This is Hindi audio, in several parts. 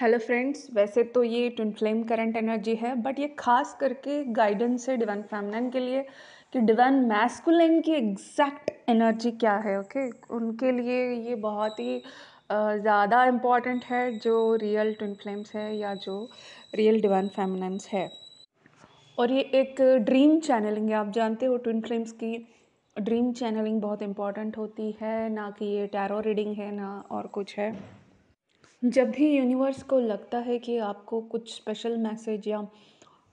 हेलो फ्रेंड्स वैसे तो ये ट्विन फ्लेम करंट एनर्जी है बट ये खास करके गाइडेंस है डिवन फैमिलन के लिए कि डिवन मैस्कुलिन की एग्जैक्ट एनर्जी क्या है ओके okay? उनके लिए ये बहुत ही ज़्यादा इम्पॉर्टेंट है जो रियल ट्विन फ्लेम्स है या जो रियल डिवन फेमनाइंस है और ये एक ड्रीम चैनलिंग है आप जानते हो ट्विन फ्लेम्स की ड्रीम चैनलिंग बहुत इम्पॉर्टेंट होती है ना कि ये टैरो रीडिंग है ना और कुछ है जब भी यूनिवर्स को लगता है कि आपको कुछ स्पेशल मैसेज या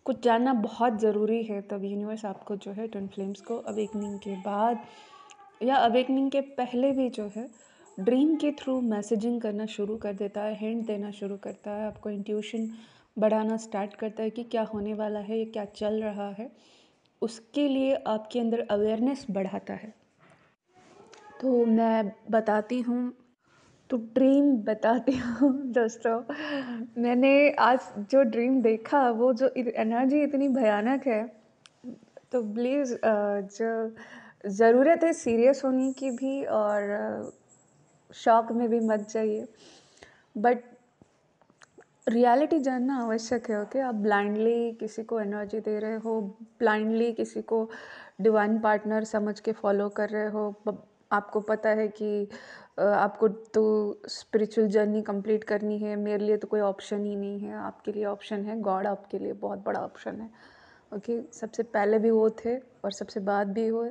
कुछ जानना बहुत ज़रूरी है तब यूनिवर्स आपको जो है ट्विन फ्लेम्स को अवेकनिंग के बाद या अवेकनिंग के पहले भी जो है ड्रीम के थ्रू मैसेजिंग करना शुरू कर देता है हिंट देना शुरू करता है आपको इंट्यूशन बढ़ाना स्टार्ट करता है कि क्या होने वाला है या क्या चल रहा है उसके लिए आपके अंदर अवेयरनेस बढ़ाता है तो मैं बताती हूँ तो ड्रीम बताती हूँ दोस्तों मैंने आज जो ड्रीम देखा वो जो एनर्जी इतनी भयानक है तो प्लीज़ जो ज़रूरत है सीरियस होने की भी और शौक में भी मत जाइए बट रियलिटी जानना आवश्यक है ओके आप ब्लाइंडली किसी को एनर्जी दे रहे हो ब्लाइंडली किसी को डिवाइन पार्टनर समझ के फॉलो कर रहे हो आपको पता है कि आपको तो स्पिरिचुअल जर्नी कंप्लीट करनी है मेरे लिए तो कोई ऑप्शन ही नहीं है आपके लिए ऑप्शन है गॉड आपके लिए बहुत बड़ा ऑप्शन है ओके okay? सबसे पहले भी वो थे और सबसे बाद भी वो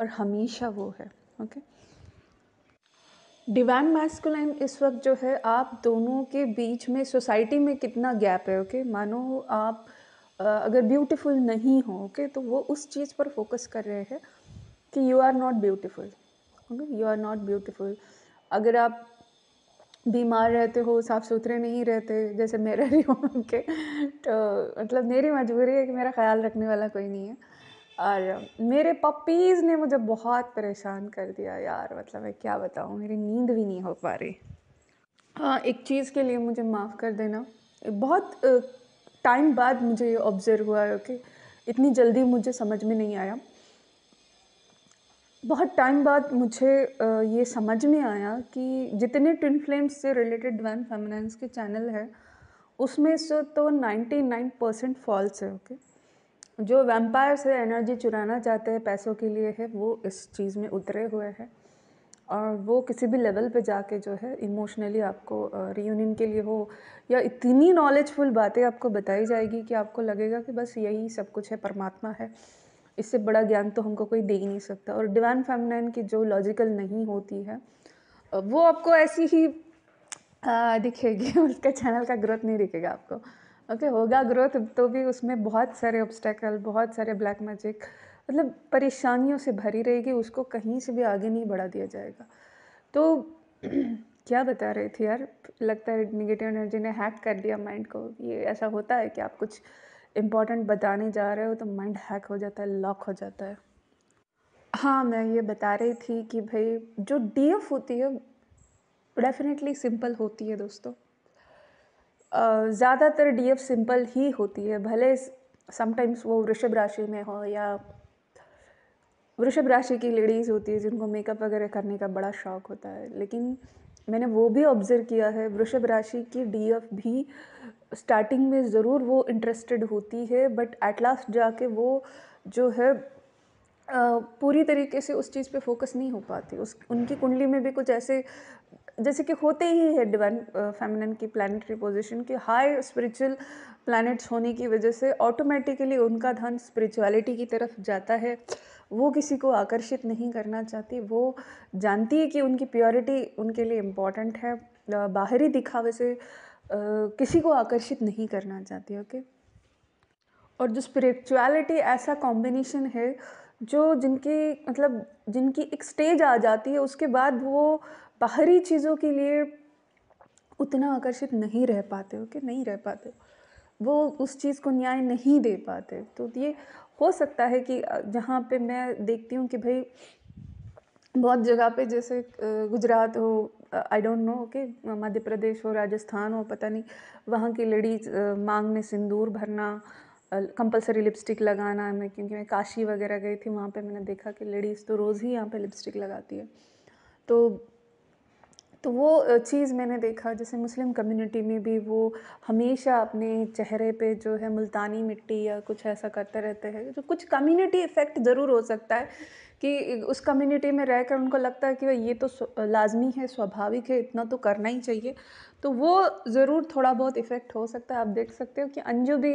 और हमेशा वो है ओके डिवाइन मैस्कुलाइन इस वक्त जो है आप दोनों के बीच में सोसाइटी में कितना गैप है ओके okay? मानो आप अगर ब्यूटीफुल नहीं हो ओके okay? तो वो उस चीज़ पर फोकस कर रहे हैं कि you are not beautiful okay you are not beautiful अगर आप बीमार रहते हो साफ़ सुथरे नहीं रहते जैसे मेरा रही हो के तो मतलब मेरी मजबूरी है कि मेरा ख्याल रखने वाला कोई नहीं है और मेरे पपीज़ ने मुझे बहुत परेशान कर दिया यार मतलब मैं क्या बताऊँ मेरी नींद भी नहीं हो पा रही हाँ एक चीज़ के लिए मुझे माफ़ कर देना बहुत टाइम बाद मुझे ये ऑब्ज़र्व हुआ है कि इतनी जल्दी मुझे समझ में नहीं आया बहुत टाइम बाद मुझे ये समझ में आया कि जितने ट्विन फ्लेम्स से रिलेटेड डिवाइन फेमिनेंस के चैनल है उसमें से तो 99 परसेंट फॉल्स है ओके जो वैम्पायर से एनर्जी चुराना चाहते हैं पैसों के लिए है वो इस चीज़ में उतरे हुए हैं और वो किसी भी लेवल पे जाके जो है इमोशनली आपको रीयूनियन के लिए हो या इतनी नॉलेजफुल बातें आपको बताई जाएगी कि आपको लगेगा कि बस यही सब कुछ है परमात्मा है इससे बड़ा ज्ञान तो हमको कोई दे ही नहीं सकता और डिवाइन फेमिनाइन की जो लॉजिकल नहीं होती है वो आपको ऐसी ही दिखेगी उसके चैनल का ग्रोथ नहीं दिखेगा आपको ओके okay, होगा ग्रोथ तो भी उसमें बहुत सारे ऑब्स्टेकल बहुत सारे ब्लैक मैजिक मतलब परेशानियों से भरी रहेगी उसको कहीं से भी आगे नहीं बढ़ा दिया जाएगा तो क्या बता रहे थे यार लगता है निगेटिव एनर्जी ने हैक कर दिया माइंड को ये ऐसा होता है कि आप कुछ इम्पॉर्टेंट बताने जा रहे हो तो माइंड हैक हो जाता है लॉक हो जाता है हाँ मैं ये बता रही थी कि भाई जो डी एफ होती है डेफिनेटली सिंपल होती है दोस्तों ज़्यादातर डी एफ सिंपल ही होती है भले समटाइम्स वो वृषभ राशि में हो या वृषभ राशि की लेडीज़ होती है जिनको मेकअप वगैरह करने का बड़ा शौक होता है लेकिन मैंने वो भी ऑब्ज़र्व किया है वृषभ राशि की डी एफ भी स्टार्टिंग में ज़रूर वो इंटरेस्टेड होती है बट एट लास्ट जाके वो जो है पूरी तरीके से उस चीज़ पे फोकस नहीं हो पाती उस उनकी कुंडली में भी कुछ ऐसे जैसे कि होते ही है डिवाइन फेमिनन की प्लानटरी पोजीशन की हाई स्पिरिचुअल प्लैनेट्स होने की वजह से ऑटोमेटिकली उनका धन स्पिरिचुअलिटी की तरफ जाता है वो किसी को आकर्षित नहीं करना चाहती वो जानती है कि उनकी प्योरिटी उनके लिए इम्पॉर्टेंट है बाहरी दिखावे से किसी को आकर्षित नहीं करना चाहती ओके और जो स्पिरिचुअलिटी ऐसा कॉम्बिनेशन है जो जिनकी मतलब जिनकी एक स्टेज आ जाती है उसके बाद वो बाहरी चीज़ों के लिए उतना आकर्षित नहीं रह पाते ओके नहीं रह पाते वो उस चीज़ को न्याय नहीं दे पाते तो ये हो सकता है कि जहाँ पे मैं देखती हूँ कि भाई बहुत जगह पे जैसे गुजरात हो आई डोंट नो कि मध्य प्रदेश हो राजस्थान हो पता नहीं वहाँ की लेडीज़ मांग में सिंदूर भरना कंपलसरी लिपस्टिक लगाना मैं क्योंकि मैं काशी वगैरह गई थी वहाँ पे मैंने देखा कि लेडीज़ तो रोज़ ही यहाँ पे लिपस्टिक लगाती है तो तो वो चीज़ मैंने देखा जैसे मुस्लिम कम्युनिटी में भी वो हमेशा अपने चेहरे पे जो है मुल्तानी मिट्टी या कुछ ऐसा करते रहते हैं जो कुछ कम्युनिटी इफ़ेक्ट ज़रूर हो सकता है कि उस कम्युनिटी में रह कर उनको लगता है कि भाई ये तो लाजमी है स्वाभाविक है इतना तो करना ही चाहिए तो वो ज़रूर थोड़ा बहुत इफ़ेक्ट हो सकता है आप देख सकते हो कि अंजू भी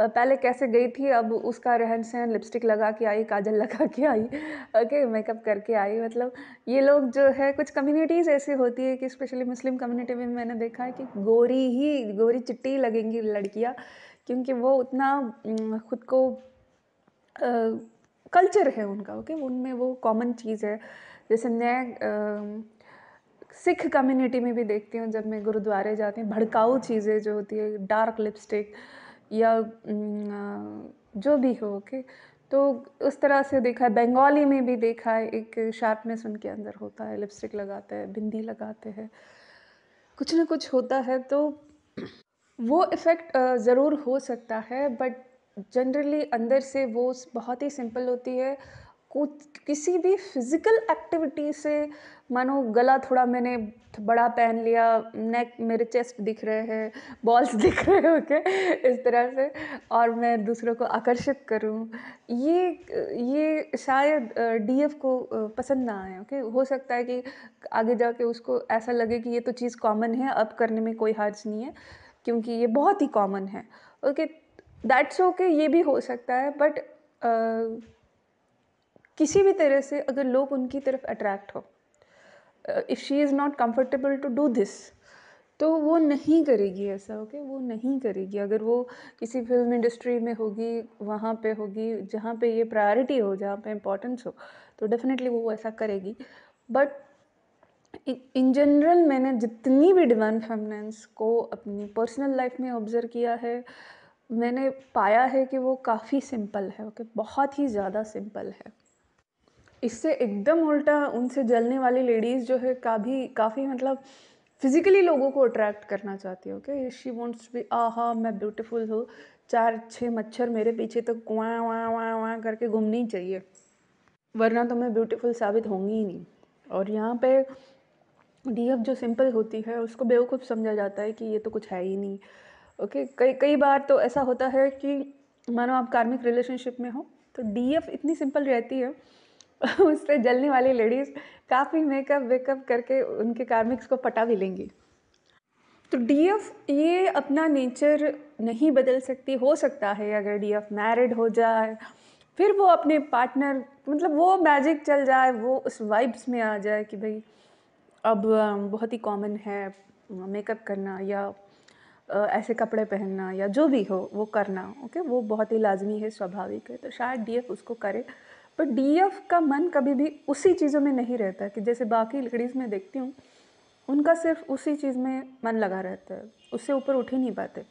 पहले कैसे गई थी अब उसका रहन सहन लिपस्टिक लगा के आई काजल लगा के आई ओके मेकअप करके आई मतलब ये लोग जो है कुछ कम्युनिटीज़ ऐसी होती है कि स्पेशली मुस्लिम कम्युनिटी में मैंने देखा है कि गोरी ही गोरी चिट्टी लगेंगी लड़कियाँ क्योंकि वो उतना खुद को कल्चर है उनका ओके उनमें वो कॉमन चीज़ है जैसे मैं सिख कम्युनिटी में भी देखती हूँ जब मैं गुरुद्वारे जाती हूँ भड़काऊ चीज़ें जो होती है डार्क लिपस्टिक या जो भी हो ओके तो उस तरह से देखा है बंगाली में भी देखा है एक शार्पनेस उनके अंदर होता है लिपस्टिक लगाते हैं बिंदी लगाते हैं कुछ ना कुछ होता है तो वो इफ़ेक्ट ज़रूर हो सकता है बट जनरली अंदर से वो बहुत ही सिंपल होती है कुछ किसी भी फिज़िकल एक्टिविटी से मानो गला थोड़ा मैंने बड़ा पहन लिया नेक मेरे चेस्ट दिख रहे हैं बॉल्स दिख रहे हैं ओके इस तरह से और मैं दूसरों को आकर्षित करूं ये ये शायद डीएफ को पसंद ना आए ओके हो सकता है कि आगे जाके उसको ऐसा लगे कि ये तो चीज़ कॉमन है अब करने में कोई हर्ज नहीं है क्योंकि ये बहुत ही कॉमन है ओके दैट्स ओके ये भी हो सकता है बट किसी भी तरह से अगर लोग उनकी तरफ अट्रैक्ट हो if she is not comfortable to do this तो वो नहीं करेगी ऐसा ओके वो नहीं करेगी अगर वो किसी फिल्म इंडस्ट्री में होगी वहाँ पे होगी जहाँ पे ये प्रायोरिटी हो जहाँ पे इम्पोर्टेंस हो तो डेफिनेटली वो ऐसा करेगी बट इन जनरल मैंने जितनी भी डिमांड फाइनेंस को अपनी पर्सनल लाइफ में ऑब्ज़र्व किया है मैंने पाया है कि वो काफ़ी सिंपल है ओके बहुत ही ज़्यादा सिंपल है इससे एकदम उल्टा उनसे जलने वाली लेडीज़ जो है काफ़ी काफ़ी मतलब फिज़िकली लोगों को अट्रैक्ट करना चाहती है ओके शी वॉन्ट्स बी आ हा मैं ब्यूटिफुल हूँ चार छः मच्छर मेरे पीछे तो कुआ वाँ वाँ वाँ करके घूमनी चाहिए वरना तो मैं ब्यूटीफुल साबित होंगी ही नहीं और यहाँ पे डी जो सिंपल होती है उसको बेवकूफ़ समझा जाता है कि ये तो कुछ है ही नहीं ओके कई कई बार तो ऐसा होता है कि मानो आप कार्मिक रिलेशनशिप में हो तो डीएफ इतनी सिंपल रहती है उससे जलने वाली लेडीज़ काफ़ी मेकअप वेकअप करके उनके कार्मिक्स को पटा भी लेंगी तो डीएफ ये अपना नेचर नहीं बदल सकती हो सकता है अगर डीएफ मैरिड हो जाए फिर वो अपने पार्टनर मतलब वो मैजिक चल जाए वो उस वाइब्स में आ जाए कि भाई अब बहुत ही कॉमन है मेकअप करना या ऐसे कपड़े पहनना या जो भी हो वो करना ओके वो बहुत ही लाजमी है स्वाभाविक है तो शायद डी उसको करे बट डी का मन कभी भी उसी चीज़ों में नहीं रहता कि जैसे बाकी लकड़ीज में देखती हूँ उनका सिर्फ उसी चीज़ में मन लगा रहता है उससे ऊपर उठ ही नहीं पाते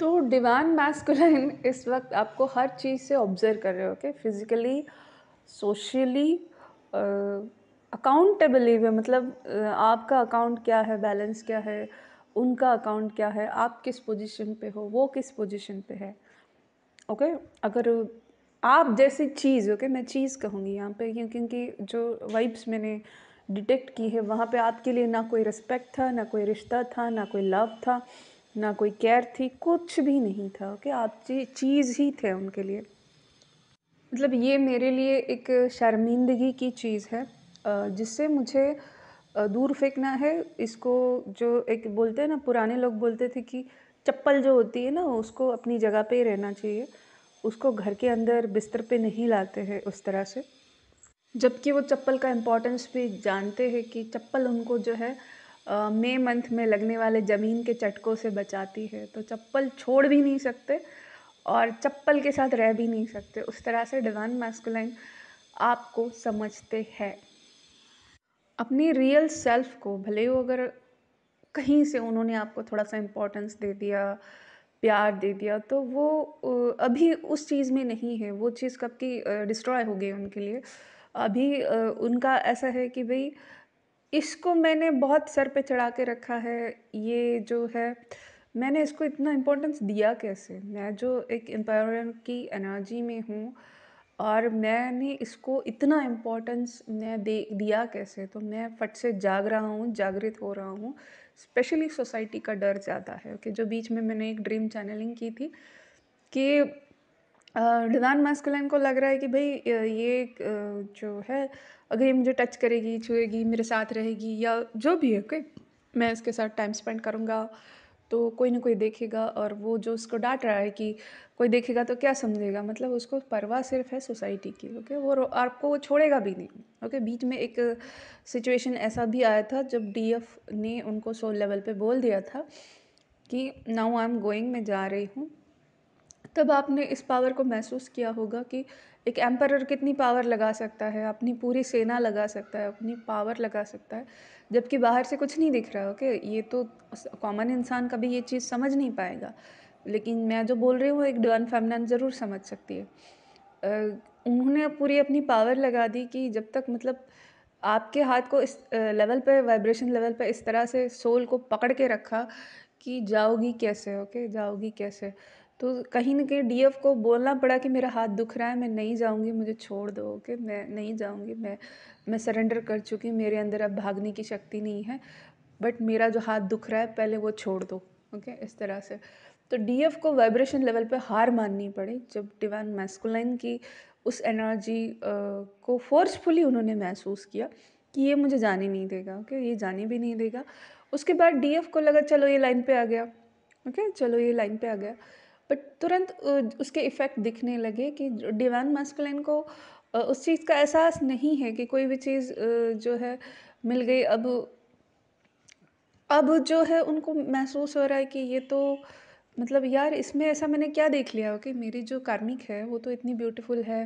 तो डिवान मैस्कुलाइन इस वक्त आपको हर चीज़ से ऑब्जर्व कर रहे हो ओके फिज़िकली सोशली अकाउंटेबली में मतलब आपका अकाउंट क्या है बैलेंस क्या है उनका अकाउंट क्या है आप किस पोजीशन पे हो वो किस पोजीशन पे है ओके okay? अगर आप जैसी चीज़ ओके okay? मैं चीज़ कहूँगी यहाँ पे क्योंकि जो वाइब्स मैंने डिटेक्ट की है वहाँ पे आपके लिए ना कोई रिस्पेक्ट था ना कोई रिश्ता था ना कोई लव था ना कोई केयर थी कुछ भी नहीं था ओके okay? आप चीज़ ही थे उनके लिए मतलब ये मेरे लिए एक शर्मिंदगी की चीज़ है जिससे मुझे दूर फेंकना है इसको जो एक बोलते हैं ना पुराने लोग बोलते थे कि चप्पल जो होती है ना उसको अपनी जगह पे ही रहना चाहिए उसको घर के अंदर बिस्तर पे नहीं लाते हैं उस तरह से जबकि वो चप्पल का इम्पोर्टेंस भी जानते हैं कि चप्पल उनको जो है मे मंथ में लगने वाले ज़मीन के चटकों से बचाती है तो चप्पल छोड़ भी नहीं सकते और चप्पल के साथ रह भी नहीं सकते उस तरह से डिवान मैस्कुलाइन आपको समझते हैं अपनी रियल सेल्फ को भले वो अगर कहीं से उन्होंने आपको थोड़ा सा इम्पोर्टेंस दे दिया प्यार दे दिया तो वो अभी उस चीज़ में नहीं है वो चीज़ कब की डिस्ट्रॉय हो गई उनके लिए अभी उनका ऐसा है कि भाई इसको मैंने बहुत सर पे चढ़ा के रखा है ये जो है मैंने इसको इतना इम्पोर्टेंस दिया कैसे मैं जो एक एम्पावरमेंट की एनर्जी में हूँ और मैंने इसको इतना इम्पोर्टेंस ने दे दिया कैसे तो मैं फट से जाग रहा हूँ जागृत हो रहा हूँ स्पेशली सोसाइटी का डर ज़्यादा है कि जो बीच में मैंने एक ड्रीम चैनलिंग की थी कि डिवान मैस्कुलाइन को लग रहा है कि भाई ये जो है अगर ये मुझे टच करेगी छुएगी मेरे साथ रहेगी या जो भी है कि मैं इसके साथ टाइम स्पेंड करूँगा तो कोई ना कोई देखेगा और वो जो उसको डांट रहा है कि कोई देखेगा तो क्या समझेगा मतलब उसको परवाह सिर्फ है सोसाइटी की ओके वो आपको वो छोड़ेगा भी नहीं ओके बीच में एक सिचुएशन ऐसा भी आया था जब डीएफ ने उनको सो लेवल पे बोल दिया था कि नाउ आई एम गोइंग मैं जा रही हूँ तब आपने इस पावर को महसूस किया होगा कि एक एम्परर कितनी पावर लगा सकता है अपनी पूरी सेना लगा सकता है अपनी पावर लगा सकता है जबकि बाहर से कुछ नहीं दिख रहा है ओके ये तो कॉमन इंसान कभी ये चीज़ समझ नहीं पाएगा लेकिन मैं जो बोल रही हूँ एक डन फेमनन ज़रूर समझ सकती है उन्होंने पूरी अपनी पावर लगा दी कि जब तक मतलब आपके हाथ को इस लेवल पर वाइब्रेशन लेवल पर इस तरह से सोल को पकड़ के रखा कि जाओगी कैसे ओके जाओगी कैसे तो कहीं ना कहीं डीएफ को बोलना पड़ा कि मेरा हाथ दुख रहा है मैं नहीं जाऊंगी मुझे छोड़ दो ओके मैं नहीं जाऊंगी मैं मैं सरेंडर कर चुकी हूँ मेरे अंदर अब भागने की शक्ति नहीं है बट मेरा जो हाथ दुख रहा है पहले वो छोड़ दो ओके इस तरह से तो डीएफ को वाइब्रेशन लेवल पे हार माननी पड़ी जब डिवाइन मैस्कुलाइन की उस एनर्जी को फोर्सफुली उन्होंने महसूस किया कि ये मुझे जाने नहीं देगा ओके ये जाने भी नहीं देगा उसके बाद डीएफ को लगा चलो ये लाइन पे आ गया ओके चलो ये लाइन पे आ गया बट तुरंत उसके इफ़ेक्ट दिखने लगे कि डिवाइन मैस्कुलिन को उस चीज़ का एहसास नहीं है कि कोई भी चीज़ जो है मिल गई अब अब जो है उनको महसूस हो रहा है कि ये तो मतलब यार इसमें ऐसा मैंने क्या देख लिया कि मेरी जो कार्मिक है वो तो इतनी ब्यूटीफुल है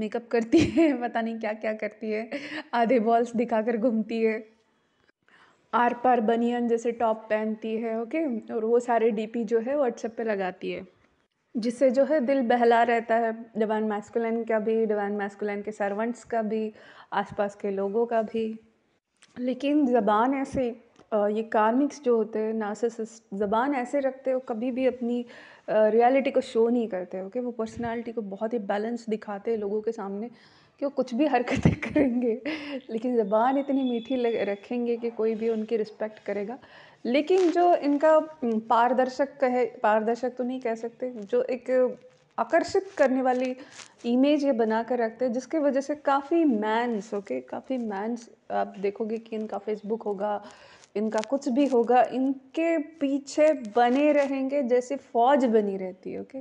मेकअप करती है पता नहीं क्या क्या करती है आधे बॉल्स दिखाकर घूमती है आर पार बनियन जैसे टॉप पहनती है ओके और वो सारे डीपी जो है व्हाट्सएप पे लगाती है जिससे जो है दिल बहला रहता है डिवाइन मैस्कुलन का भी डिवाइन मैस्कुलन के सर्वेंट्स का भी आसपास के लोगों का भी लेकिन ज़बान ऐसे ये कार्मिक्स जो होते हैं नार्सिसिस्ट ज़बान ऐसे रखते हो कभी भी अपनी रियलिटी को शो नहीं करते ओके वो पर्सनालिटी को बहुत ही बैलेंस दिखाते हैं लोगों के सामने कि वो कुछ भी हरकतें करेंगे लेकिन ज़बान इतनी मीठी रखेंगे कि कोई भी उनकी रिस्पेक्ट करेगा लेकिन जो इनका पारदर्शक कहे पारदर्शक तो नहीं कह सकते जो एक आकर्षित करने वाली इमेज ये बना कर रखते हैं जिसके वजह से काफ़ी मैंस ओके काफ़ी मैंस आप देखोगे कि इनका फेसबुक होगा इनका कुछ भी होगा इनके पीछे बने रहेंगे जैसे फौज बनी रहती है ओके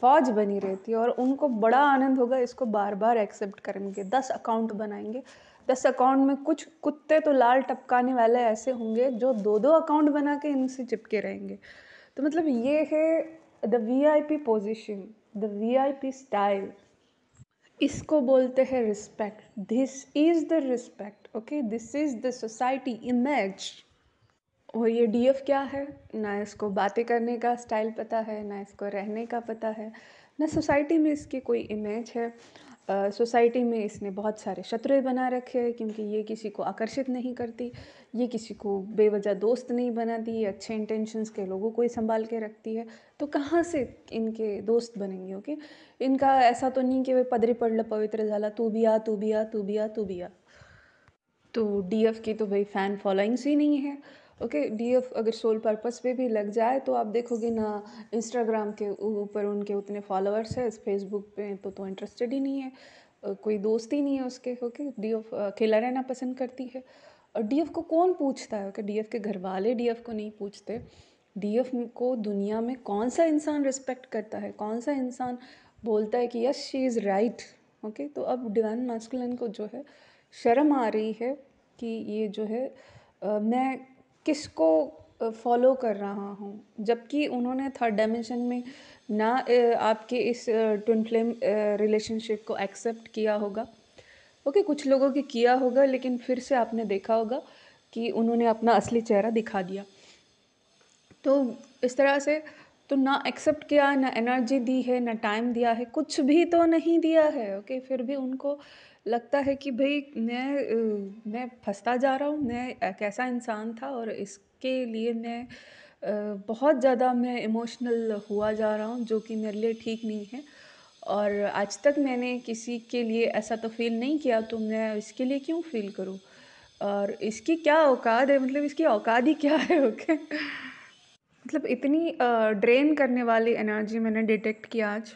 फौज बनी रहती है और उनको बड़ा आनंद होगा इसको बार बार एक्सेप्ट करेंगे दस अकाउंट बनाएंगे दस अकाउंट में कुछ कुत्ते तो लाल टपकाने वाले ऐसे होंगे जो दो दो अकाउंट बना के इनसे चिपके रहेंगे तो मतलब ये है the V I P position the V I P style इसको बोलते हैं respect this is the respect okay this is the society image और ये डी एफ क्या है ना इसको बातें करने का स्टाइल पता है ना इसको रहने का पता है ना सोसाइटी में इसकी कोई इमेज है सोसाइटी में इसने बहुत सारे शत्रु बना रखे हैं क्योंकि ये किसी को आकर्षित नहीं करती ये किसी को बेवजह दोस्त नहीं बनाती ये अच्छे इंटेंशंस के लोगों को ही संभाल के रखती है तो कहाँ से इनके दोस्त बनेंगे ओके इनका ऐसा तो नहीं कि वे पदरी पढ़ लो पवित्र झाला तू भी आ तू भी आ तू भी आ तू भी आ तो डी एफ की तो भाई फ़ैन फॉलोइंग्स ही नहीं है ओके डी एफ अगर सोल पर्पस पे भी लग जाए तो आप देखोगे ना इंस्टाग्राम के ऊपर उनके उतने फॉलोअर्स है फेसबुक पे तो तो इंटरेस्टेड ही नहीं है कोई दोस्त ही नहीं है उसके ओके डी एफ अकेला रहना पसंद करती है और डी एफ को कौन पूछता है ओके डी एफ के घर वाले डी एफ को नहीं पूछते डी एफ को दुनिया में कौन सा इंसान रिस्पेक्ट करता है कौन सा इंसान बोलता है कि yes she is right okay तो अब डिवाइन मास्कुलन को जो है शर्म आ रही है कि ये जो है आ, मैं किसको फॉलो कर रहा हूँ जबकि उन्होंने थर्ड डायमेंशन में ना आपके इस ट्विन फ्लेम रिलेशनशिप को एक्सेप्ट किया होगा ओके okay, कुछ लोगों के किया होगा लेकिन फिर से आपने देखा होगा कि उन्होंने अपना असली चेहरा दिखा दिया तो इस तरह से तो ना एक्सेप्ट किया ना एनर्जी दी है ना टाइम दिया है कुछ भी तो नहीं दिया है ओके okay? फिर भी उनको लगता है कि भाई मैं मैं फंसता जा रहा हूँ मैं एक ऐसा इंसान था और इसके लिए मैं बहुत ज़्यादा मैं इमोशनल हुआ जा रहा हूँ जो कि मेरे लिए ठीक नहीं है और आज तक मैंने किसी के लिए ऐसा तो फ़ील नहीं किया तो मैं इसके लिए क्यों फ़ील करूँ और इसकी क्या औकात है मतलब इसकी औकात ही क्या है ओके मतलब इतनी ड्रेन करने वाली एनर्जी मैंने डिटेक्ट किया आज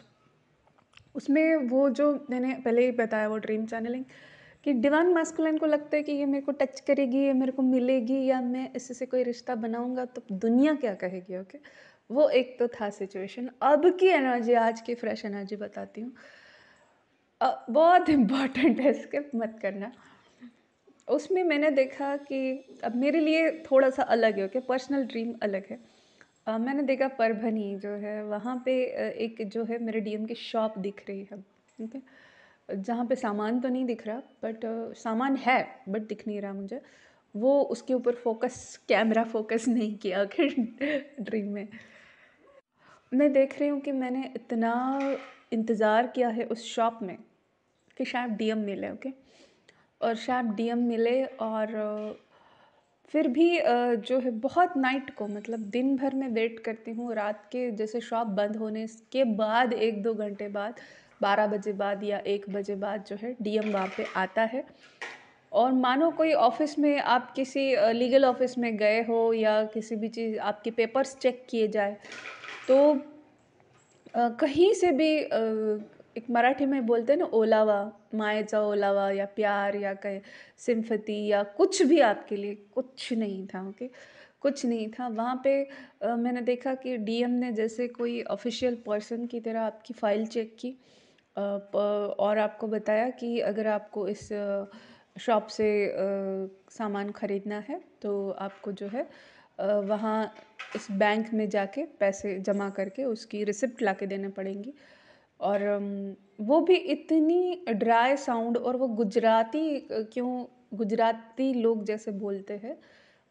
उसमें वो जो मैंने पहले ही बताया वो ड्रीम चैनलिंग कि डिवान मास्कुलन को लगता है कि ये मेरे को टच करेगी ये मेरे को मिलेगी या मैं इससे से कोई रिश्ता बनाऊंगा तो दुनिया क्या कहेगी ओके okay? वो एक तो था सिचुएशन अब की एनर्जी आज की फ्रेश एनर्जी बताती हूँ बहुत इम्पॉर्टेंट है स्किप मत करना उसमें मैंने देखा कि अब मेरे लिए थोड़ा सा अलग है ओके पर्सनल ड्रीम अलग है मैंने देखा परभनी जो है वहाँ पे एक जो है मेरे डीएम की शॉप दिख रही है ठीक है जहाँ पे सामान तो नहीं दिख रहा बट सामान है बट दिख नहीं रहा मुझे वो उसके ऊपर फोकस कैमरा फोकस नहीं किया आखिर ड्रीम में मैं देख रही हूँ कि मैंने इतना इंतज़ार किया है उस शॉप में कि शायद डीएम मिले ओके और शायद डीएम मिले और फिर भी जो है बहुत नाइट को मतलब दिन भर में वेट करती हूँ रात के जैसे शॉप बंद होने के बाद एक दो घंटे बाद बारह बजे बाद या एक बजे बाद जो है डीएम वहाँ पे आता है और मानो कोई ऑफिस में आप किसी लीगल ऑफिस में गए हो या किसी भी चीज़ आपके पेपर्स चेक किए जाए तो कहीं से भी एक मराठी में बोलते हैं ना ओलावा मायचा ओलावा या प्यार या कह सिम्फती या कुछ भी आपके लिए कुछ नहीं था ओके कुछ नहीं था वहाँ पे आ, मैंने देखा कि डीएम ने जैसे कोई ऑफिशियल पर्सन की तरह आपकी फ़ाइल चेक की आ, और आपको बताया कि अगर आपको इस शॉप से आ, सामान ख़रीदना है तो आपको जो है वहाँ इस बैंक में जाके पैसे जमा करके उसकी रिसिप्ट ला के देने पड़ेंगी और वो भी इतनी ड्राई साउंड और वो गुजराती क्यों गुजराती लोग जैसे बोलते हैं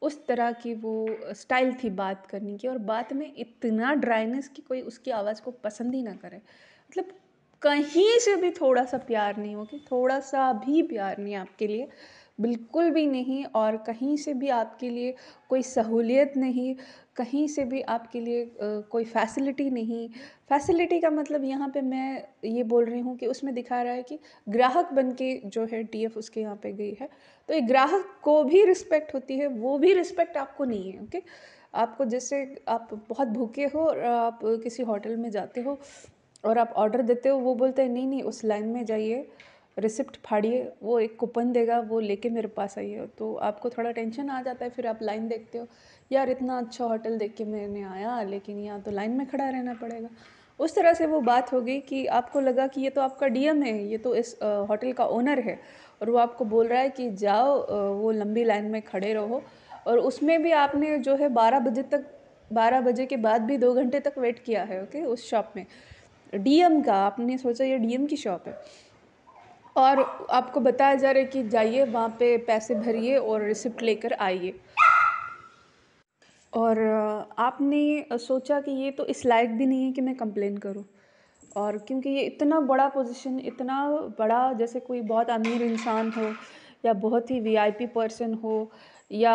उस तरह की वो स्टाइल थी बात करने की और बात में इतना ड्राइनेस कि कोई उसकी आवाज़ को पसंद ही ना करे मतलब कहीं से भी थोड़ा सा प्यार नहीं हो कि थोड़ा सा भी प्यार नहीं आपके लिए बिल्कुल भी नहीं और कहीं से भी आपके लिए कोई सहूलियत नहीं कहीं से भी आपके लिए कोई फैसिलिटी नहीं फैसिलिटी का मतलब यहाँ पे मैं ये बोल रही हूँ कि उसमें दिखा रहा है कि ग्राहक बन के जो है टीएफ उसके यहाँ पे गई है तो एक ग्राहक को भी रिस्पेक्ट होती है वो भी रिस्पेक्ट आपको नहीं है ओके आपको जैसे आप बहुत भूखे हो और आप किसी होटल में जाते हो और आप ऑर्डर देते हो वो बोलते हैं नहीं नहीं उस लाइन में जाइए रिसिप्ट फाड़िए वो एक कूपन देगा वो लेके मेरे पास आइए तो आपको थोड़ा टेंशन आ जाता है फिर आप लाइन देखते हो यार इतना अच्छा होटल देख के मैंने आया लेकिन यहाँ तो लाइन में खड़ा रहना पड़ेगा उस तरह से वो बात हो गई कि आपको लगा कि ये तो आपका डीएम है ये तो इस होटल का ओनर है और वो आपको बोल रहा है कि जाओ वो लंबी लाइन में खड़े रहो और उसमें भी आपने जो है बारह बजे तक बारह बजे के बाद भी दो घंटे तक वेट किया है ओके उस शॉप में डीएम का आपने सोचा ये डीएम की शॉप है और आपको बताया जा रहा है कि जाइए वहाँ पे पैसे भरिए और रिसिप्ट लेकर आइए और आपने सोचा कि ये तो इस लायक भी नहीं है कि मैं कंप्लेन करूँ और क्योंकि ये इतना बड़ा पोजीशन इतना बड़ा जैसे कोई बहुत अमीर इंसान हो या बहुत ही वीआईपी पर्सन हो या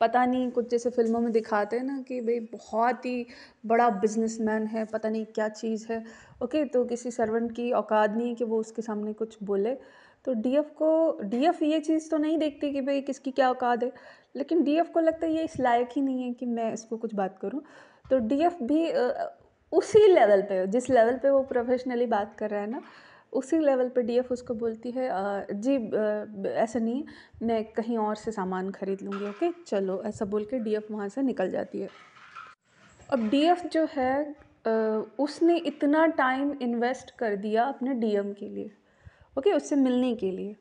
पता नहीं कुछ जैसे फ़िल्मों में दिखाते हैं ना कि भाई बहुत ही बड़ा बिज़नेसमैन है पता नहीं क्या चीज़ है ओके तो किसी सर्वेंट की औकात नहीं है कि वो उसके सामने कुछ बोले तो डीएफ को डीएफ ये चीज़ तो नहीं देखती कि भाई किसकी क्या औकात है लेकिन डीएफ को लगता है ये इस लायक ही नहीं है कि मैं इसको कुछ बात करूँ तो डीएफ भी उसी लेवल पे जिस लेवल पे वो प्रोफेशनली बात कर रहा है ना उसी लेवल पर डी उसको बोलती है जी ऐसा नहीं मैं कहीं और से सामान ख़रीद लूँगी ओके चलो ऐसा बोल के डी एफ वहाँ से निकल जाती है अब एफ जो है उसने इतना टाइम इन्वेस्ट कर दिया अपने एम के लिए ओके उससे मिलने के लिए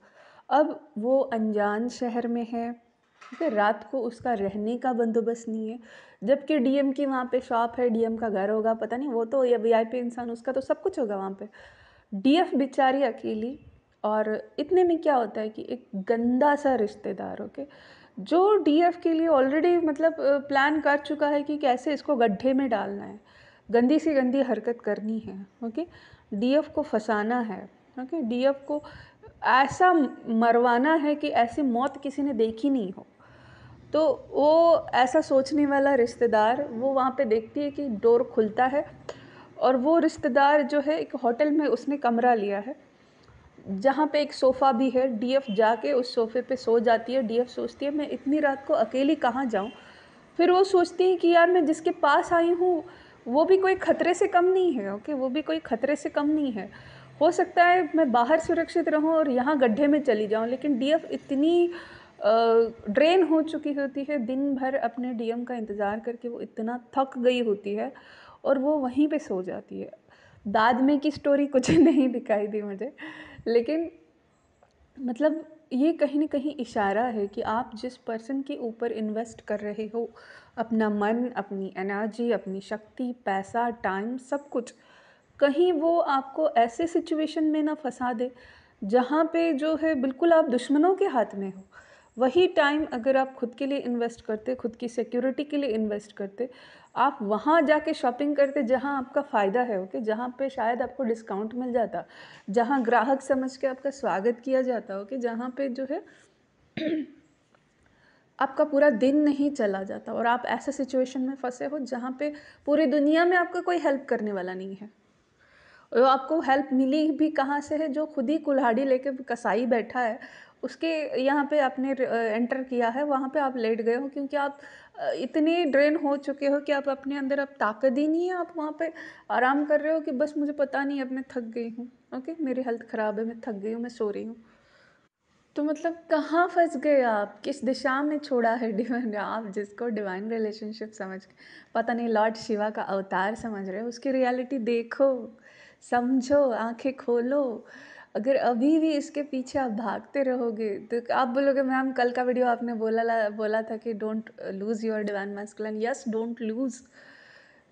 अब वो अनजान शहर में है ओके रात को उसका रहने का बंदोबस्त नहीं है जबकि डीएम की वहाँ पे शॉप है डीएम का घर होगा पता नहीं वो तो या वीआईपी इंसान उसका तो सब कुछ होगा वहाँ पे डीएफ बेचारी अकेली और इतने में क्या होता है कि एक गंदा सा रिश्तेदार ओके जो डीएफ के लिए ऑलरेडी मतलब प्लान कर चुका है कि कैसे इसको गड्ढे में डालना है गंदी सी गंदी हरकत करनी है ओके डीएफ को फंसाना है ओके डीएफ को ऐसा मरवाना है कि ऐसी मौत किसी ने देखी नहीं हो तो वो ऐसा सोचने वाला रिश्तेदार वो वहाँ पे देखती है कि डोर खुलता है और वो रिश्तेदार जो है एक होटल में उसने कमरा लिया है जहाँ पे एक सोफ़ा भी है डीएफ जाके उस सोफ़े पे सो जाती है डीएफ सोचती है मैं इतनी रात को अकेली कहाँ जाऊँ फिर वो सोचती है कि यार मैं जिसके पास आई हूँ वो भी कोई ख़तरे से कम नहीं है ओके वो भी कोई ख़तरे से कम नहीं है हो सकता है मैं बाहर सुरक्षित रहूँ और यहाँ गड्ढे में चली जाऊँ लेकिन डीएफ इतनी ड्रेन हो चुकी होती है दिन भर अपने डीएम का इंतज़ार करके वो इतना थक गई होती है और वो वहीं पे सो जाती है बाद में की स्टोरी कुछ नहीं दिखाई दी मुझे लेकिन मतलब ये कहीं ना कहीं इशारा है कि आप जिस पर्सन के ऊपर इन्वेस्ट कर रहे हो अपना मन अपनी एनर्जी अपनी शक्ति पैसा टाइम सब कुछ कहीं वो आपको ऐसे सिचुएशन में ना फंसा दे जहाँ पे जो है बिल्कुल आप दुश्मनों के हाथ में हो वही टाइम अगर आप खुद के लिए इन्वेस्ट करते खुद की सिक्योरिटी के लिए इन्वेस्ट करते आप वहाँ जाके शॉपिंग करते जहाँ आपका फ़ायदा है ओके जहाँ पे शायद आपको डिस्काउंट मिल जाता जहाँ ग्राहक समझ के आपका स्वागत किया जाता ओके जहाँ पे जो है आपका पूरा दिन नहीं चला जाता और आप ऐसे सिचुएशन में फंसे हो जहाँ पे पूरी दुनिया में आपका कोई हेल्प करने वाला नहीं है और आपको हेल्प मिली भी कहाँ से है जो खुद ही कुल्हाड़ी लेके कसाई बैठा है उसके यहाँ पे आपने एंटर किया है वहाँ पे आप लेट गए हो क्योंकि आप इतने ड्रेन हो चुके हो कि आप अपने अंदर अब ताकत ही नहीं है आप वहाँ पे आराम कर रहे हो कि बस मुझे पता नहीं अब मैं थक गई हूँ ओके मेरी हेल्थ ख़राब है मैं थक गई हूँ मैं सो रही हूँ तो मतलब कहाँ फंस गए आप किस दिशा में छोड़ा है डिवाइन आप जिसको डिवाइन रिलेशनशिप समझ के पता नहीं लॉर्ड शिवा का अवतार समझ रहे हो उसकी रियलिटी देखो समझो आंखें खोलो अगर अभी भी इसके पीछे आप भागते रहोगे तो आप बोलोगे मैम कल का वीडियो आपने बोला बोला था कि don't lose your divine masculine yes don't lose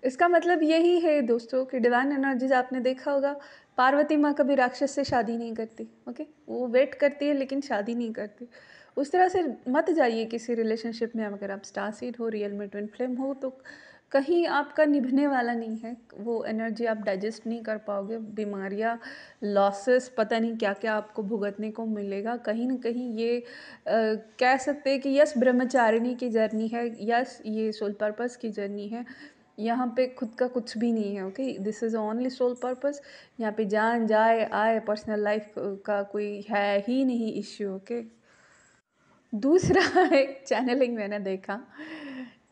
इसका मतलब यही है दोस्तों कि डिवाइन एनर्जीज आपने देखा होगा पार्वती माँ कभी राक्षस से शादी नहीं करती ओके वो वेट करती है लेकिन शादी नहीं करती उस तरह से मत जाइए किसी रिलेशनशिप में अगर आप स्टार सीड हो रियल में ट्विन फ्लेम हो तो कहीं आपका निभने वाला नहीं है वो एनर्जी आप डाइजेस्ट नहीं कर पाओगे बीमारियाँ लॉसेस पता नहीं क्या क्या आपको भुगतने को मिलेगा कहीं ना कहीं ये आ, कह सकते हैं कि यस ब्रह्मचारिणी की जर्नी है यस ये सोल पर्पस की जर्नी है यहाँ पे खुद का कुछ भी नहीं है okay this is only soul purpose यहाँ पे जान जाए आए पर्सनल लाइफ का कोई है ही नहीं इश्यू ओके okay? दूसरा एक चैनलिंग मैंने देखा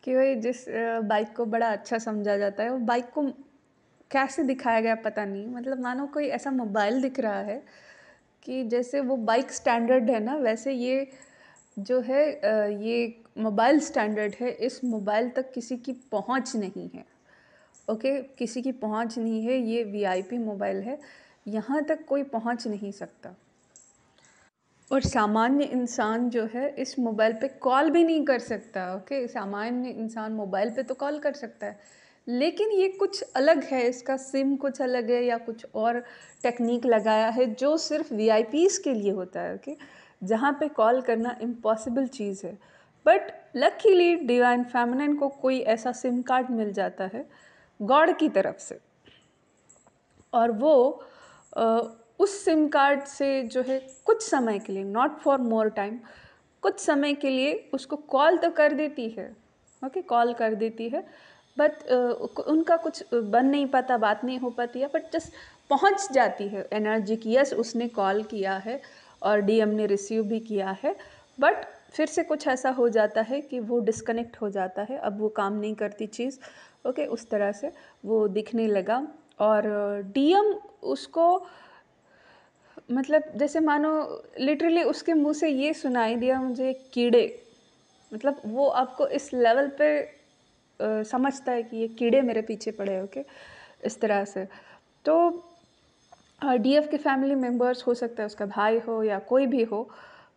कि भाई जिस बाइक को बड़ा अच्छा समझा जाता है वो बाइक को कैसे दिखाया गया पता नहीं मतलब मानो कोई ऐसा मोबाइल दिख रहा है कि जैसे वो बाइक स्टैंडर्ड है ना वैसे ये जो है ये मोबाइल स्टैंडर्ड है इस मोबाइल तक किसी की पहुंच नहीं है ओके किसी की पहुंच नहीं है ये वीआईपी मोबाइल है यहाँ तक कोई पहुंच नहीं सकता और सामान्य इंसान जो है इस मोबाइल पे कॉल भी नहीं कर सकता ओके सामान्य इंसान मोबाइल पे तो कॉल कर सकता है लेकिन ये कुछ अलग है इसका सिम कुछ अलग है या कुछ और टेक्निक लगाया है जो सिर्फ वी के लिए होता है ओके जहाँ पे कॉल करना इम्पॉसिबल चीज़ है बट लकीली डिवाइन फैमिलन को कोई ऐसा सिम कार्ड मिल जाता है गॉड की तरफ से और वो उस सिम कार्ड से जो है कुछ समय के लिए नॉट फॉर मोर टाइम कुछ समय के लिए उसको कॉल तो कर देती है ओके okay? कॉल कर देती है बट uh, उनका कुछ बन नहीं पाता बात नहीं हो पाती है बट जस्ट पहुंच जाती है एनर्जी की यस उसने कॉल किया है और डीएम ने रिसीव भी किया है बट फिर से कुछ ऐसा हो जाता है कि वो डिस्कनेक्ट हो जाता है अब वो काम नहीं करती चीज़ ओके okay? उस तरह से वो दिखने लगा और डीएम उसको मतलब जैसे मानो लिटरली उसके मुंह से ये सुनाई दिया मुझे कीड़े मतलब वो आपको इस लेवल पे आ, समझता है कि ये कीड़े मेरे पीछे पड़े ओके इस तरह से तो डी के फैमिली मेम्बर्स हो सकता है उसका भाई हो या कोई भी हो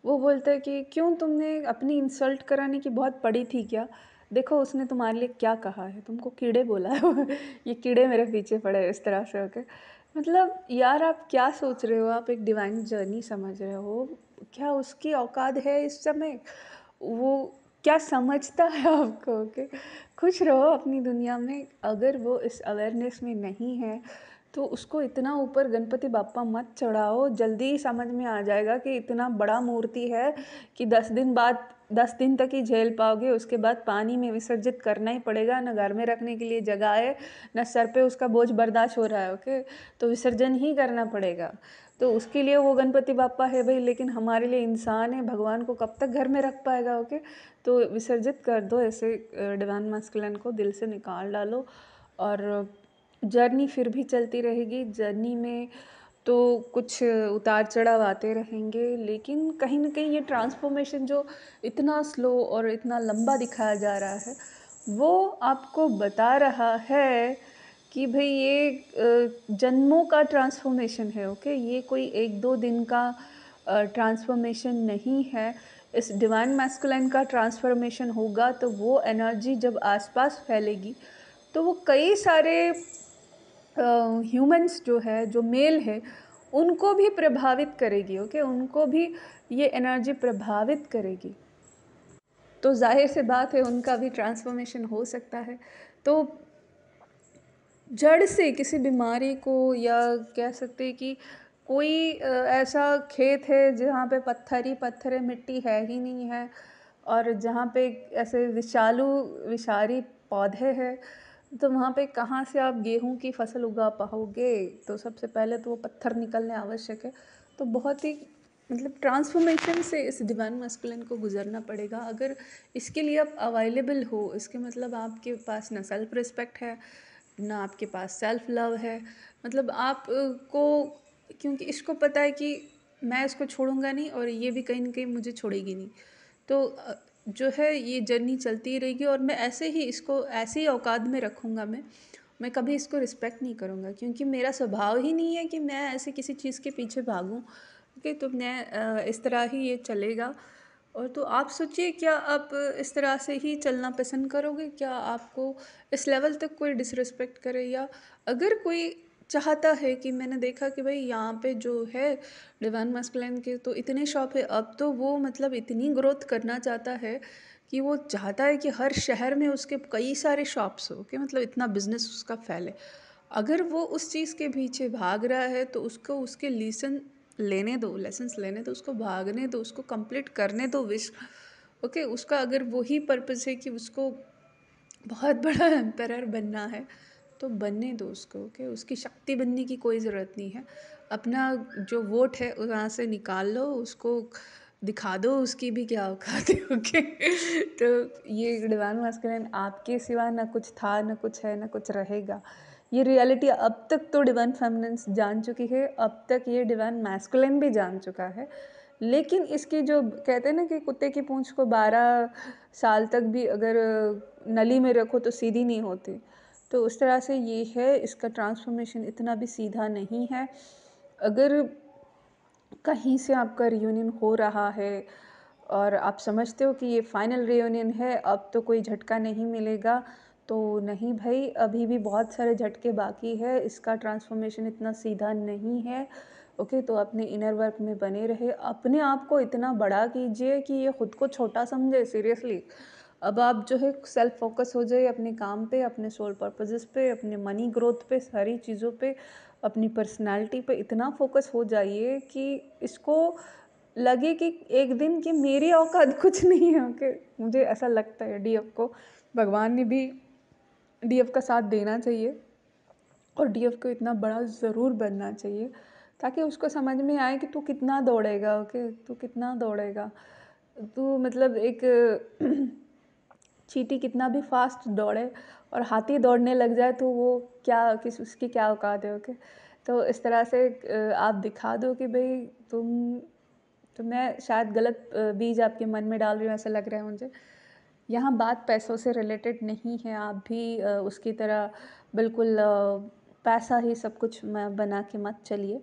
वो बोलते हैं कि क्यों तुमने अपनी इंसल्ट कराने की बहुत पड़ी थी क्या देखो उसने तुम्हारे लिए क्या कहा है तुमको कीड़े बोला है ये कीड़े मेरे पीछे पड़े इस तरह से ओके okay? मतलब यार आप क्या सोच रहे हो आप एक डिवाइन जर्नी समझ रहे हो क्या उसकी औकात है इस समय वो क्या समझता है आपको ओके खुश रहो अपनी दुनिया में अगर वो इस अवेयरनेस में नहीं है तो उसको इतना ऊपर गणपति बापा मत चढ़ाओ जल्दी समझ में आ जाएगा कि इतना बड़ा मूर्ति है कि दस दिन बाद दस दिन तक ही झेल पाओगे उसके बाद पानी में विसर्जित करना ही पड़ेगा ना घर में रखने के लिए जगह है ना सर पे उसका बोझ बर्दाश्त हो रहा है ओके तो विसर्जन ही करना पड़ेगा तो उसके लिए वो गणपति बापा है भाई लेकिन हमारे लिए इंसान है भगवान को कब तक घर में रख पाएगा ओके तो विसर्जित कर दो ऐसे डिवान मस्कलन को दिल से निकाल डालो और जर्नी फिर भी चलती रहेगी जर्नी में तो कुछ उतार चढ़ाव आते रहेंगे लेकिन कहीं ना कहीं ये ट्रांसफॉर्मेशन जो इतना स्लो और इतना लंबा दिखाया जा रहा है वो आपको बता रहा है कि भाई ये जन्मों का ट्रांसफॉर्मेशन है ओके ये कोई एक दो दिन का ट्रांसफॉर्मेशन नहीं है इस डिवाइन मैस्कुलाइन का ट्रांसफॉर्मेशन होगा तो वो एनर्जी जब आसपास फैलेगी तो वो कई सारे ह्यूमंस जो है जो मेल है उनको भी प्रभावित करेगी ओके okay? उनको भी ये एनर्जी प्रभावित करेगी तो जाहिर सी बात है उनका भी ट्रांसफॉर्मेशन हो सकता है तो जड़ से किसी बीमारी को या कह सकते कि कोई ऐसा खेत है जहाँ पे पत्थर ही पत्थर है मिट्टी है ही नहीं है और जहाँ पे ऐसे विशालु विषारी पौधे हैं तो वहाँ पे कहाँ से आप गेहूँ की फसल उगा पाओगे तो सबसे पहले तो वो पत्थर निकलने आवश्यक है तो बहुत ही मतलब ट्रांसफॉर्मेशन से इस डिवाइन मस्कुलन को गुजरना पड़ेगा अगर इसके लिए आप अवेलेबल हो इसके मतलब आपके पास ना सेल्फ रिस्पेक्ट है ना आपके पास सेल्फ लव है मतलब आप को क्योंकि इसको पता है कि मैं इसको छोड़ूंगा नहीं और ये भी कहीं ना कहीं मुझे छोड़ेगी नहीं तो जो है ये जर्नी चलती रहेगी और मैं ऐसे ही इसको ऐसे ही औकात में रखूँगा मैं मैं कभी इसको रिस्पेक्ट नहीं करूँगा क्योंकि मेरा स्वभाव ही नहीं है कि मैं ऐसे किसी चीज़ के पीछे भागूँ कि तो मैं इस तरह ही ये चलेगा और तो आप सोचिए क्या आप इस तरह से ही चलना पसंद करोगे क्या आपको इस लेवल तक कोई डिसरिस्पेक्ट करे या अगर कोई चाहता है कि मैंने देखा कि भाई यहाँ पे जो है डिवान मस्कुलिन के तो इतने शॉप है अब तो वो मतलब इतनी ग्रोथ करना चाहता है कि वो चाहता है कि हर शहर में उसके कई सारे शॉप्स हो कि मतलब इतना बिजनेस उसका फैले अगर वो उस चीज़ के पीछे भाग रहा है तो उसको उसके लीसन लेने दो लेसन्स लेने दो उसको भागने दो उसको कंप्लीट करने दो विश ओके उसका अगर वही पर्पज़ है कि उसको बहुत बड़ा एम्पर बनना है तो बनने दो उसको ओके उसकी शक्ति बनने की कोई ज़रूरत नहीं है अपना जो वोट है वहाँ से निकाल लो उसको दिखा दो उसकी भी क्या औकात है ओके तो ये डिवान मास्कुलिन आपके सिवा ना कुछ था ना कुछ है ना कुछ रहेगा ये रियलिटी अब तक तो डिवान फेमिनेंस जान चुकी है अब तक ये डिवान मैस्कुलिन भी जान चुका है लेकिन इसकी जो कहते हैं ना कि कुत्ते की पूंछ को बारह साल तक भी अगर नली में रखो तो सीधी नहीं होती तो उस तरह से ये है इसका ट्रांसफॉर्मेशन इतना भी सीधा नहीं है अगर कहीं से आपका रियूनियन हो रहा है और आप समझते हो कि ये फाइनल रियूनियन है अब तो कोई झटका नहीं मिलेगा तो नहीं भाई अभी भी बहुत सारे झटके बाकी है इसका ट्रांसफॉर्मेशन इतना सीधा नहीं है ओके तो अपने इनर वर्क में बने रहे अपने आप को इतना बड़ा कीजिए कि ये ख़ुद को छोटा समझे सीरियसली अब आप जो है सेल्फ फोकस हो जाइए अपने काम पे अपने सोल पर्पजेस पे अपने मनी ग्रोथ पे सारी चीज़ों पे अपनी पर्सनालिटी पे इतना फोकस हो जाइए कि इसको लगे कि एक दिन कि मेरी औकात कुछ नहीं है ओके मुझे ऐसा लगता है डीएफ को भगवान ने भी डीएफ का साथ देना चाहिए और डीएफ को इतना बड़ा ज़रूर बनना चाहिए ताकि उसको समझ में आए कि तू कितना दौड़ेगा ओके तू कितना दौड़ेगा तू मतलब एक चीटी कितना भी फ़ास्ट दौड़े और हाथी दौड़ने लग जाए तो वो क्या किस उसकी क्या औकात है ओके तो इस तरह से आप दिखा दो कि भाई तुम तो मैं शायद गलत बीज आपके मन में डाल रही हूँ ऐसा लग रहा है मुझे यहाँ बात पैसों से रिलेटेड नहीं है आप भी उसकी तरह बिल्कुल पैसा ही सब कुछ बना के मत चलिए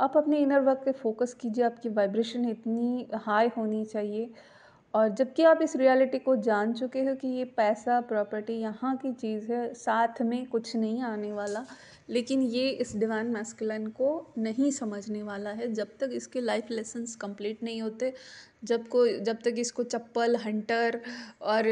आप अपने इनर वर्क पे फोकस कीजिए आपकी वाइब्रेशन इतनी हाई होनी चाहिए और जबकि आप इस रियलिटी को जान चुके हो कि ये पैसा प्रॉपर्टी यहाँ की चीज़ है साथ में कुछ नहीं आने वाला लेकिन ये इस डिवाइन मैस्कुलिन को नहीं समझने वाला है जब तक इसके लाइफ लेसन्स कंप्लीट नहीं होते जब को जब तक इसको चप्पल हंटर और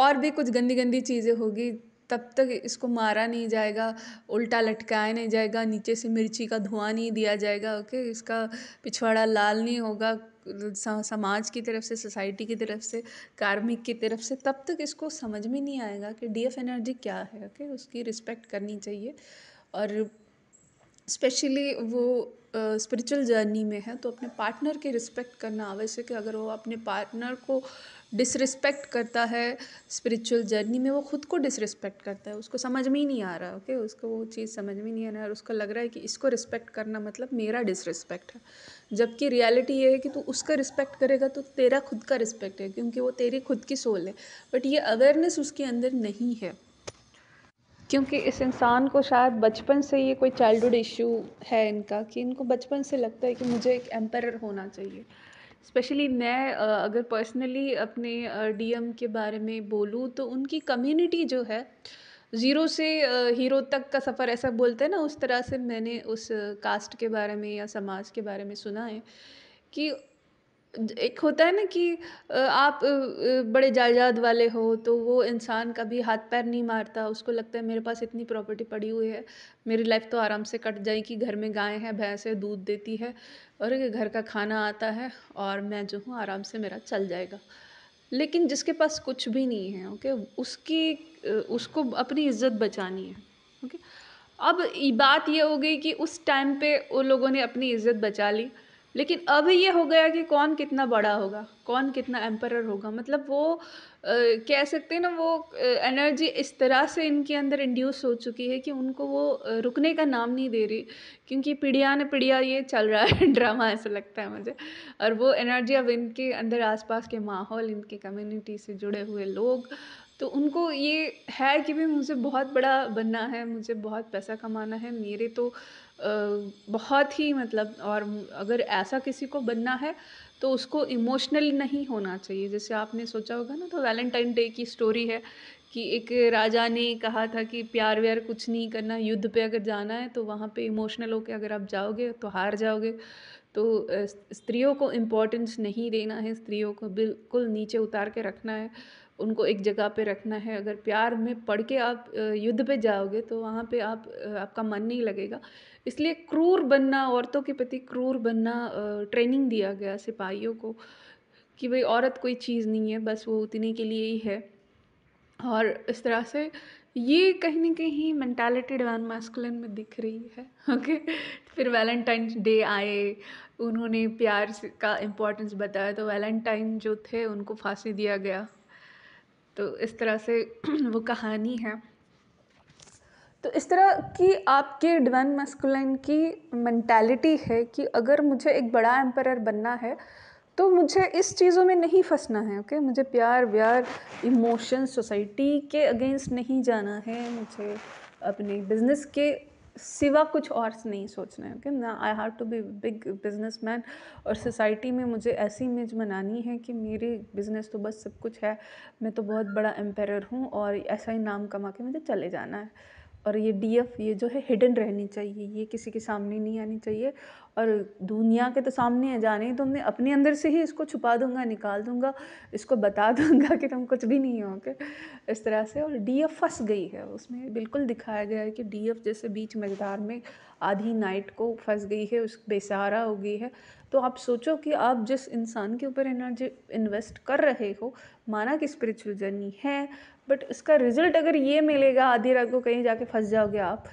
और भी कुछ गंदी गंदी चीज़ें होगी तब तक इसको मारा नहीं जाएगा उल्टा लटकाया नहीं जाएगा नीचे से मिर्ची का धुआं नहीं दिया जाएगा ओके इसका पिछवाड़ा लाल नहीं होगा समाज की तरफ से सोसाइटी की तरफ से कार्मिक की तरफ से तब तक इसको समझ में नहीं आएगा कि डी एफ एनर्जी क्या है ओके उसकी रिस्पेक्ट करनी चाहिए और स्पेशली वो स्पिरिचुअल जर्नी में है तो अपने पार्टनर की रिस्पेक्ट करना आवश्यक है अगर वो अपने पार्टनर को डिसरिस्पेक्ट करता है स्पिरिचुअल जर्नी में वो ख़ुद को डिसरिस्पेक्ट करता है उसको समझ में ही नहीं आ रहा ओके उसको वो चीज़ समझ में नहीं आ रहा और उसको लग रहा है कि इसको रिस्पेक्ट करना मतलब मेरा डिसरिस्पेक्ट है जबकि रियलिटी ये है कि तू उसका रिस्पेक्ट करेगा तो तेरा खुद का रिस्पेक्ट है क्योंकि वो तेरी खुद की सोल है बट ये अवेयरनेस उसके अंदर नहीं है क्योंकि इस इंसान को शायद बचपन से ये कोई चाइल्डहुड इशू है इनका कि इनको बचपन से लगता है कि मुझे एक एम्पर होना चाहिए स्पेशली मैं अगर पर्सनली अपने डीएम के बारे में बोलूँ तो उनकी कम्युनिटी जो है ज़ीरो से हीरो तक का सफ़र ऐसा बोलते हैं ना उस तरह से मैंने उस कास्ट के बारे में या समाज के बारे में सुना है कि एक होता है ना कि आप बड़े जायदाद वाले हो तो वो इंसान कभी हाथ पैर नहीं मारता उसको लगता है मेरे पास इतनी प्रॉपर्टी पड़ी हुई है मेरी लाइफ तो आराम से कट जाएगी घर में गाय है भैंस है दूध देती है और घर का खाना आता है और मैं जो हूँ आराम से मेरा चल जाएगा लेकिन जिसके पास कुछ भी नहीं है ओके उसकी उसको अपनी इज्जत बचानी है ओके अब बात ये हो गई कि उस टाइम पे वो लोगों ने अपनी इज्जत बचा ली लेकिन अब ये हो गया कि कौन कितना बड़ा होगा कौन कितना एम्पर होगा मतलब वो आ, कह सकते हैं ना वो एनर्जी इस तरह से इनके अंदर इंड्यूस हो चुकी है कि उनको वो रुकने का नाम नहीं दे रही क्योंकि पीढ़िया ने पीढ़िया ये चल रहा है ड्रामा ऐसा लगता है मुझे और वो एनर्जी अब इनके अंदर आसपास के माहौल इनके कम्युनिटी से जुड़े हुए लोग तो उनको ये है कि भाई मुझे बहुत बड़ा बनना है मुझे बहुत पैसा कमाना है मेरे तो बहुत ही मतलब और अगर ऐसा किसी को बनना है तो उसको इमोशनल नहीं होना चाहिए जैसे आपने सोचा होगा ना तो वैलेंटाइन डे की स्टोरी है कि एक राजा ने कहा था कि प्यार व्यार कुछ नहीं करना युद्ध पे अगर जाना है तो वहाँ पे इमोशनल होकर अगर आप जाओगे तो हार जाओगे तो स्त्रियों को इम्पोर्टेंस नहीं देना है स्त्रियों को बिल्कुल नीचे उतार के रखना है उनको एक जगह पे रखना है अगर प्यार में पढ़ के आप युद्ध पे जाओगे तो वहाँ पे आप आपका मन नहीं लगेगा इसलिए क्रूर बनना औरतों के प्रति क्रूर बनना ट्रेनिंग दिया गया सिपाहियों को कि भाई औरत कोई चीज़ नहीं है बस वो उतने के लिए ही है और इस तरह से ये कहीं ना कहीं मैंटालिटी डिवान मास्कुलन में दिख रही है ओके फिर वैलेंटाइन डे आए उन्होंने प्यार का इम्पोर्टेंस बताया तो वैलेंटाइन जो थे उनको फांसी दिया गया तो इस तरह से वो कहानी है तो इस तरह की आपके डिवाइन मस्कुलाइन की मैंटेलिटी है कि अगर मुझे एक बड़ा एम्पायर बनना है तो मुझे इस चीज़ों में नहीं फंसना है ओके मुझे प्यार व्यार इमोशन सोसाइटी के अगेंस्ट नहीं जाना है मुझे अपने बिजनेस के सिवा कुछ और नहीं सोचना है ओके ना I have to be big business man और सोसाइटी में मुझे ऐसी इमेज बनानी है कि मेरी बिजनेस तो बस सब कुछ है मैं तो बहुत बड़ा एम्पायर हूँ और ऐसा ही नाम कमा के मुझे चले जाना है और ये डी एफ ये जो है हिडन रहनी चाहिए ये किसी के सामने नहीं आनी चाहिए और दुनिया के तो सामने है जाने ही तो मैं अपने अंदर से ही इसको छुपा दूंगा निकाल दूंगा इसको बता दूंगा कि तुम कुछ भी नहीं हो के इस तरह से और डी एफ फंस गई है उसमें बिल्कुल दिखाया गया है कि डी एफ जैसे बीच मज़दार में आधी नाइट को फंस गई है उस बेसहारा हो गई है तो आप सोचो कि आप जिस इंसान के ऊपर एनर्जी इन्वेस्ट कर रहे हो माना कि स्पिरिचुअल जर्नी है बट इसका रिज़ल्ट अगर ये मिलेगा आधी रात को कहीं जाके फंस जाओगे आप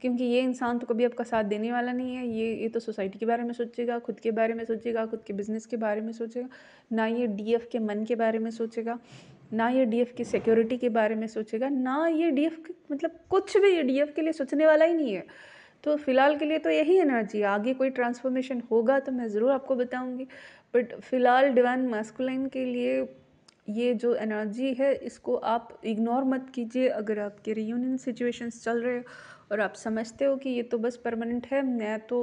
क्योंकि ये इंसान तो कभी आपका साथ देने वाला नहीं है ये ये तो सोसाइटी के बारे में सोचेगा खुद के बारे में सोचेगा खुद के बिज़नेस के बारे में सोचेगा ना ये डी के मन के बारे में सोचेगा ना ये डी की सिक्योरिटी के बारे में सोचेगा ना ये डी मतलब कुछ भी ये डी के लिए सोचने वाला ही नहीं है तो फ़िलहाल के लिए तो यही एनर्जी आगे कोई ट्रांसफॉर्मेशन होगा तो मैं ज़रूर आपको बताऊँगी बट फ़िलहाल डिवाइन मास्कुलाइन के लिए ये जो एनर्जी है इसको आप इग्नोर मत कीजिए अगर आपके रियूनियन सिचुएशंस चल रहे और आप समझते हो कि ये तो बस परमानेंट है मैं तो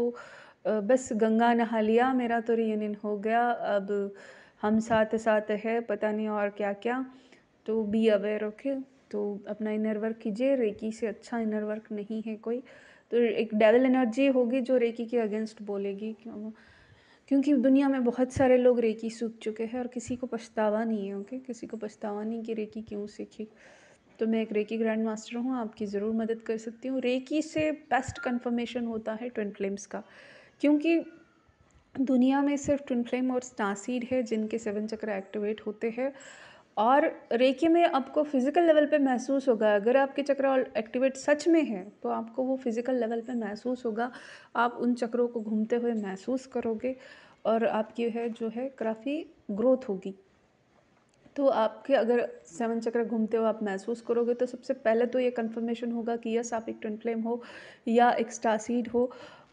बस गंगा नहा लिया मेरा तो रियूनियन हो गया अब हम साथ साथ है पता नहीं और क्या क्या तो बी अवेयर ओके तो अपना इनर वर्क कीजिए रेकी से अच्छा इनर वर्क नहीं है कोई तो एक डेवल एनर्जी होगी जो रेकी के अगेंस्ट बोलेगी क्योंकि दुनिया में बहुत सारे लोग रेकी सूख चुके हैं और किसी को पछतावा नहीं है ओके किसी को पछतावा नहीं कि रेकी क्यों सीखी तो मैं एक रेकी ग्रैंड मास्टर हूँ आपकी ज़रूर मदद कर सकती हूँ रेकी से बेस्ट कन्फर्मेशन होता है ट्विन फ्लेम्स का क्योंकि दुनिया में सिर्फ ट्विन फ्लेम और स्टासीड है जिनके सेवन चक्र एक्टिवेट होते हैं और रेकी में आपको फिज़िकल लेवल पे महसूस होगा अगर आपके चक्र एक्टिवेट सच में है तो आपको वो फिज़िकल लेवल पे महसूस होगा आप उन चक्रों को घूमते हुए महसूस करोगे और आपकी है जो है काफ़ी ग्रोथ होगी तो आपके अगर सेवन चक्र घूमते हुए आप महसूस करोगे तो सबसे पहले तो ये कंफर्मेशन होगा कि यस आप एक ट्विन फ्लेम हो या एक स्टासीड हो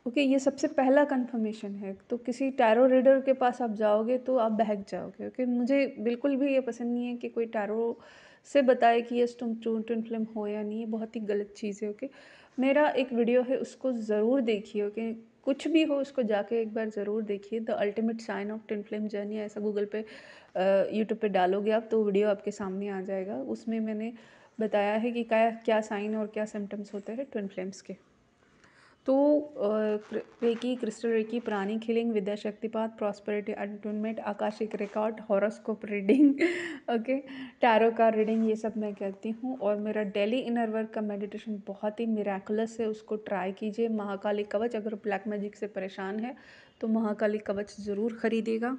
ओके ये सबसे पहला कंफर्मेशन है तो किसी टैरो रीडर के पास आप जाओगे तो आप बहक जाओगे ओके मुझे बिल्कुल भी ये पसंद नहीं है कि कोई टैरो से बताए कि ये तुम टू ट्विन फिल्म हो या नहीं ये बहुत ही गलत चीज़ है ओके मेरा एक वीडियो है उसको ज़रूर देखिए ओके कुछ भी हो उसको जाके एक बार ज़रूर देखिए the ultimate sign of twin flame journey ऐसा गूगल पे यूट्यूब पे डालोगे आप तो वीडियो आपके सामने आ जाएगा उसमें मैंने बताया है कि क्या क्या साइन और क्या सिम्टम्स होते हैं ट्विन फ्लेम्स के तो reiki crystal reiki pranic healing विद्या शक्तिपात prosperity ultimate akashic record horoscope reading okay tarot का रीडिंग ये सब मैं करती हूँ और मेरा डेली इनर वर्क का मेडिटेशन बहुत ही मिराकुलस है उसको ट्राई कीजिए महाकाली कवच अगर ब्लैक मैजिक से परेशान है तो महाकाली कवच ज़रूर खरीदेगा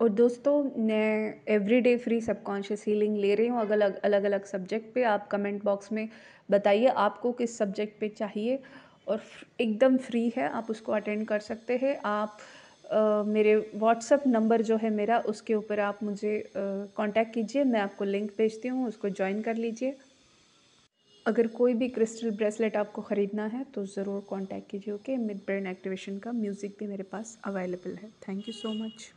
और दोस्तों मैं एवरीडे फ्री सबकॉन्शियस हीलिंग ले रही हूँ अलग अलग अलग सब्जेक्ट पे आप कमेंट बॉक्स में बताइए आपको किस सब्जेक्ट पे चाहिए और एकदम फ्री है आप उसको अटेंड कर सकते हैं आप आ, मेरे व्हाट्सअप नंबर जो है मेरा उसके ऊपर आप मुझे कांटेक्ट कीजिए मैं आपको लिंक भेजती हूँ उसको ज्वाइन कर लीजिए अगर कोई भी क्रिस्टल ब्रेसलेट आपको ख़रीदना है तो ज़रूर कांटेक्ट कीजिए ओके मिड ब्रेन एक्टिवेशन का म्यूज़िक भी मेरे पास अवेलेबल है थैंक यू सो मच